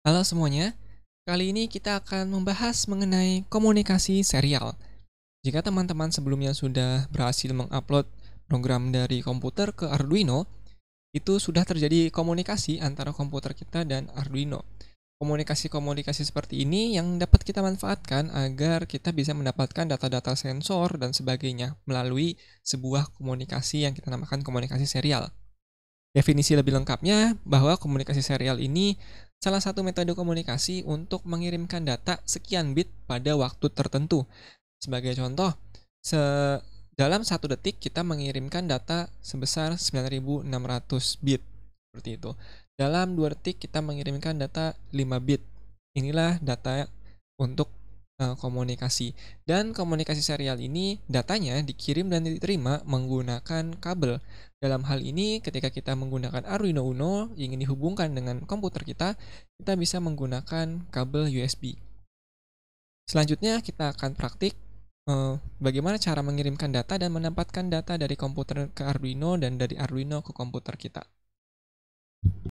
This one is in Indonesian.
Halo semuanya, kali ini kita akan membahas mengenai komunikasi serial. Jika teman-teman sebelumnya sudah berhasil mengupload program dari komputer ke Arduino, itu sudah terjadi komunikasi antara komputer kita dan Arduino. Komunikasi-komunikasi seperti ini yang dapat kita manfaatkan agar kita bisa mendapatkan data-data sensor dan sebagainya melalui sebuah komunikasi yang kita namakan komunikasi serial. Definisi lebih lengkapnya bahwa komunikasi serial ini salah satu metode komunikasi untuk mengirimkan data sekian bit pada waktu tertentu. Sebagai contoh, se dalam satu detik kita mengirimkan data sebesar 9600 bit. Seperti itu. Dalam dua detik kita mengirimkan data 5 bit. Inilah data untuk komunikasi. Dan komunikasi serial ini datanya dikirim dan diterima menggunakan kabel. Dalam hal ini, ketika kita menggunakan Arduino Uno yang ingin dihubungkan dengan komputer kita, kita bisa menggunakan kabel USB. Selanjutnya, kita akan praktik eh, bagaimana cara mengirimkan data dan menempatkan data dari komputer ke Arduino dan dari Arduino ke komputer kita.